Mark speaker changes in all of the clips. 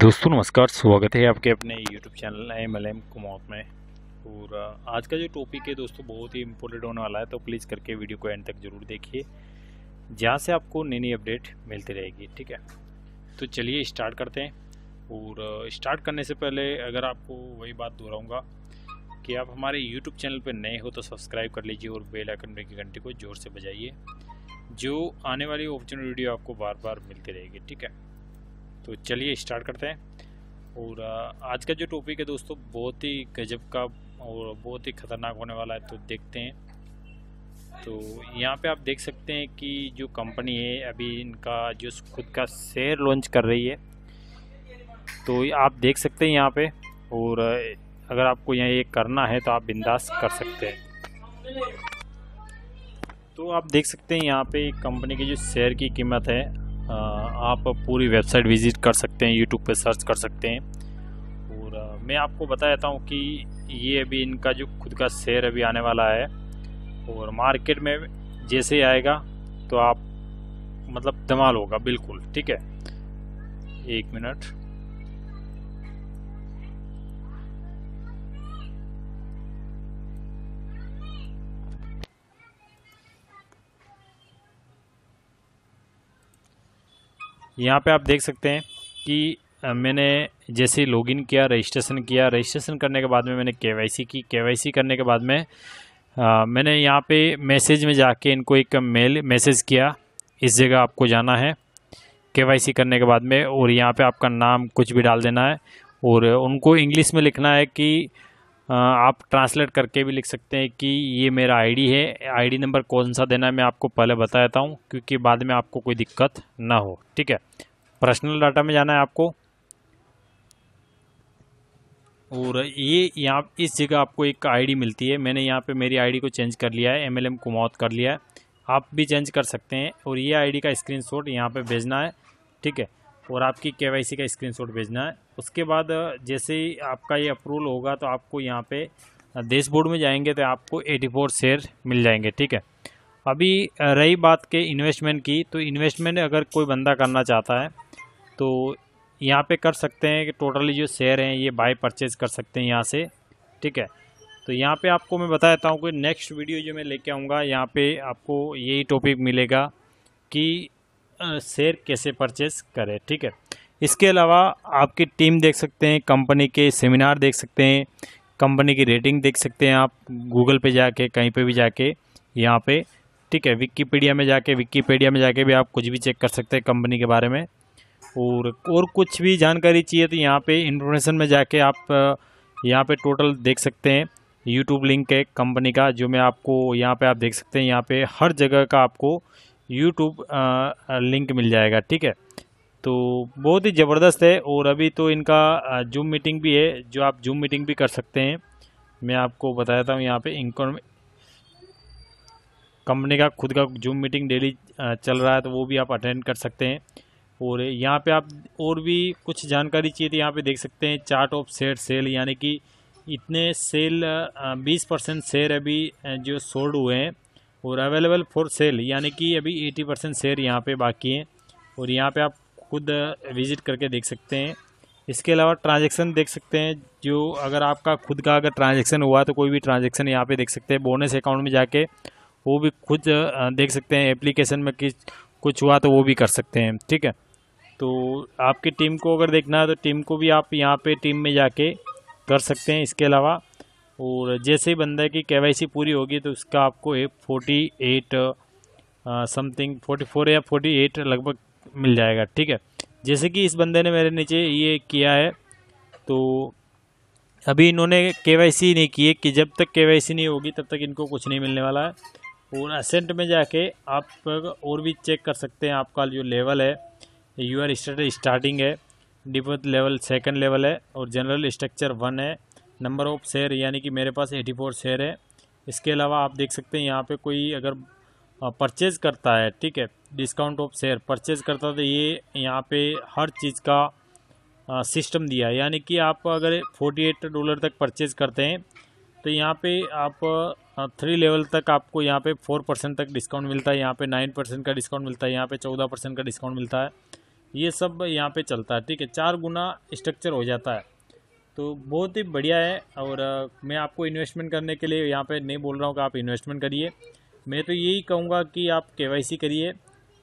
Speaker 1: दोस्तों नमस्कार स्वागत है आपके अपने YouTube channel M L M कुमौत में और आज का जो टॉपिक है दोस्तों बहुत ही इम्पोर्टेंट होने वाला है तो प्लीज़ करके वीडियो को एंड तक जरूर देखिए जहाँ से आपको नई नई अपडेट मिलती रहेगी ठीक है तो चलिए स्टार्ट करते हैं और स्टार्ट करने से पहले अगर आपको वही बात दोहराऊँगा कि आप हमारे यूट्यूब चैनल पर नए हो तो सब्सक्राइब कर लीजिए और बेल आइकन में की घंटे को ज़ोर से बजाइए जो आने वाली ऑप्शन वीडियो आपको बार बार मिलती रहेगी ठीक है तो चलिए स्टार्ट करते हैं और आज का जो टॉपिक है दोस्तों बहुत ही गजब का और बहुत ही ख़तरनाक होने वाला है तो देखते हैं तो यहाँ पे आप देख सकते हैं कि जो कंपनी है अभी इनका जो खुद का शेयर लॉन्च कर रही है तो आप देख सकते हैं यहाँ पे और अगर आपको यहाँ ये करना है तो आप बिंदास कर सकते हैं तो आप देख सकते हैं यहाँ पे कंपनी की जो शेयर की कीमत है आप पूरी वेबसाइट विज़िट कर सकते हैं यूट्यूब पे सर्च कर सकते हैं और मैं आपको बता देता हूँ कि ये अभी इनका जो खुद का शेयर अभी आने वाला है और मार्केट में जैसे ही आएगा तो आप मतलब धमाल होगा बिल्कुल ठीक है एक मिनट यहाँ पे आप देख सकते हैं कि मैंने जैसे लॉगिन किया रजिस्ट्रेशन किया रजिस्ट्रेशन करने के बाद में मैंने के की के करने के बाद में आ, मैंने यहाँ पे मैसेज में जाके इनको एक मेल मैसेज किया इस जगह आपको जाना है के करने के बाद में और यहाँ पे आपका नाम कुछ भी डाल देना है और उनको इंग्लिश में लिखना है कि आप ट्रांसलेट करके भी लिख सकते हैं कि ये मेरा आईडी है आईडी नंबर कौन सा देना है मैं आपको पहले बता देता हूँ क्योंकि बाद में आपको कोई दिक्कत ना हो ठीक है पर्सनल डाटा में जाना है आपको और ये यहाँ इस जगह आपको एक आईडी मिलती है मैंने यहाँ पे मेरी आईडी को चेंज कर लिया है एमएलएम कुमौत कर लिया है आप भी चेंज कर सकते हैं और ये आईडी का स्क्रीनशॉट यहाँ पर भेजना है ठीक है और आपकी के का स्क्रीन भेजना है उसके बाद जैसे ही आपका ये अप्रूवल होगा तो आपको यहाँ पे डैशबोर्ड में जाएंगे तो आपको 84 शेयर मिल जाएंगे ठीक है अभी रही बात के इन्वेस्टमेंट की तो इन्वेस्टमेंट अगर कोई बंदा करना चाहता है तो यहाँ पे कर सकते हैं कि टोटली जो शेयर हैं ये बाय परचेज़ कर सकते हैं यहाँ से ठीक है तो यहाँ पे आपको मैं बता देता हूँ कि नेक्स्ट वीडियो जो मैं लेके आऊँगा यहाँ पर आपको यही टॉपिक मिलेगा कि शेयर कैसे परचेज करें ठीक है इसके अलावा आपकी टीम देख सकते हैं कंपनी के सेमिनार देख सकते हैं कंपनी की रेटिंग देख सकते हैं आप गूगल पे जाके कहीं पे भी जाके यहाँ पे ठीक है विकीपीडिया में जाके विकीपीडिया में जाके भी आप कुछ भी चेक कर सकते हैं कंपनी के बारे में और और कुछ भी जानकारी चाहिए तो यहाँ पे इंफॉर्मेशन में जाके आप यहाँ पे टोटल देख सकते हैं यूट्यूब लिंक है कंपनी का जो मैं आपको यहाँ पर आप देख सकते हैं यहाँ पर हर जगह का आपको यूट्यूब लिंक मिल जाएगा ठीक है तो बहुत ही ज़बरदस्त है और अभी तो इनका जूम मीटिंग भी है जो आप जूम मीटिंग भी कर सकते हैं मैं आपको बताता हूँ यहाँ पे इनको कंपनी का खुद का जूम मीटिंग डेली चल रहा है तो वो भी आप अटेंड कर सकते हैं और यहाँ पे आप और भी कुछ जानकारी चाहिए तो यहाँ पे देख सकते हैं चार्ट ऑफ शेयर सेल यानी कि इतने सेल बीस परसेंट शेयर अभी जो सोल्ड हुए हैं और अवेलेबल फॉर सेल यानी कि अभी 80 परसेंट शेयर यहाँ पे बाकी हैं और यहाँ पे आप खुद विज़िट करके देख सकते हैं इसके अलावा ट्रांजेक्शन देख सकते हैं जो अगर आपका खुद का अगर ट्रांजेक्शन हुआ तो कोई भी ट्रांजेक्शन यहाँ पर देख सकते हैं बोनस अकाउंट में जाके वो भी खुद देख सकते हैं एप्लीकेशन में किस कुछ हुआ तो वो भी कर सकते हैं ठीक है तो आपकी टीम को अगर देखना है तो टीम को भी आप यहाँ पे टीम में जाके कर सकते हैं इसके अलावा और जैसे ही बंदा की के पूरी होगी तो उसका आपको एक forty eight something forty four या फोर्टी एट लगभग मिल जाएगा ठीक है जैसे कि इस बंदे ने मेरे नीचे ये किया है तो अभी इन्होंने के नहीं की है कि जब तक के नहीं होगी तब तक इनको कुछ नहीं मिलने वाला है और असेंट में जाके आप और भी चेक कर सकते हैं आपका जो लेवल है यू आर स्टार्टिंग है डिपोथ लेवल सेकंड लेवल है और जनरल स्ट्रक्चर वन है नंबर ऑफ शेयर यानी कि मेरे पास 84 शेयर है इसके अलावा आप देख सकते हैं यहाँ पे कोई अगर परचेज़ करता है ठीक है डिस्काउंट ऑफ शेयर परचेज़ करता है तो ये यहाँ पे हर चीज़ का सिस्टम दिया है यानी कि आप अगर 48 डॉलर तक परचेज़ करते हैं तो यहाँ पे आप थ्री लेवल तक आपको यहाँ पे फोर परसेंट तक डिस्काउंट मिलता है यहाँ पे नाइन परसेंट का डिस्काउंट मिलता है यहाँ पे चौदह परसेंट का डिस्काउंट मिलता है ये सब यहाँ पे चलता है ठीक है चार गुना स्ट्रक्चर हो जाता है तो बहुत ही बढ़िया है और मैं आपको इन्वेस्टमेंट करने के लिए यहाँ पे नहीं बोल रहा हूँ कि आप इन्वेस्टमेंट करिए मैं तो यही कहूँगा कि आप के करिए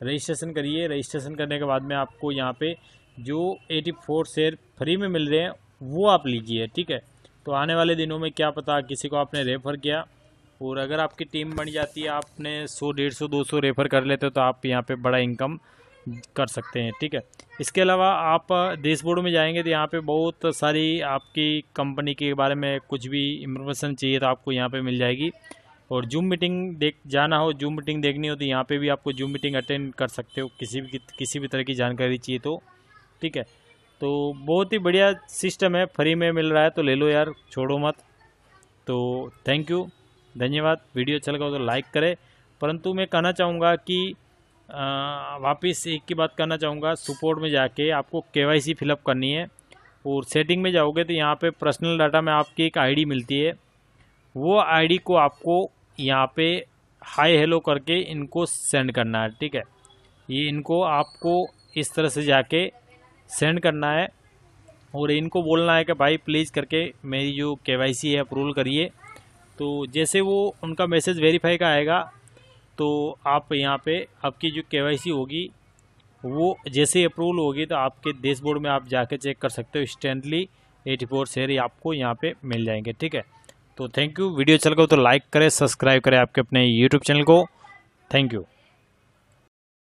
Speaker 1: रजिस्ट्रेशन करिए रजिस्ट्रेशन करने के बाद में आपको यहाँ पे जो 84 शेयर फ्री में मिल रहे हैं वो आप लीजिए ठीक है तो आने वाले दिनों में क्या पता किसी को आपने रेफ़र किया और अगर आपकी टीम बन जाती है आपने सौ डेढ़ सौ दो सौ रेफ़र कर लेते हो तो आप यहाँ पर बड़ा इनकम कर सकते हैं ठीक है इसके अलावा आप डैशबोर्ड में जाएंगे तो यहाँ पे बहुत सारी आपकी कंपनी के बारे में कुछ भी इंफॉर्मेशन चाहिए तो आपको यहाँ पे मिल जाएगी और जूम मीटिंग देख जाना हो जूम मीटिंग देखनी हो तो यहाँ पे भी आपको जूम मीटिंग अटेंड कर सकते हो किसी भी किसी भी तरह की जानकारी चाहिए तो ठीक है तो बहुत ही बढ़िया सिस्टम है फ्री में मिल रहा है तो ले लो यार छोड़ो मत तो थैंक यू धन्यवाद वीडियो अच्छा लगा तो लाइक करें परंतु मैं कहना चाहूँगा कि वापस एक की बात करना चाहूँगा सुपोर्ट में जाके आपको के वाई सी फिलअप करनी है और सेटिंग में जाओगे तो यहाँ पे पर्सनल डाटा में आपकी एक आईडी मिलती है वो आईडी को आपको यहाँ पे हाई हेलो करके इनको सेंड करना है ठीक है ये इनको आपको इस तरह से जाके सेंड करना है और इनको बोलना है कि भाई प्लीज़ करके मेरी जो के वाई सी है अप्रूवल करिए तो जैसे वो उनका मैसेज वेरीफाई का आएगा तो आप यहाँ पे आपकी जो के होगी वो जैसे अप्रूवल होगी तो आपके देश बोर्ड में आप जाके चेक कर सकते हो स्टैंडली एटी फोर शेयर आपको यहाँ पे मिल जाएंगे ठीक है तो थैंक यू वीडियो चल अच्छा गए तो लाइक करें सब्सक्राइब करें आपके अपने यूट्यूब चैनल को थैंक यू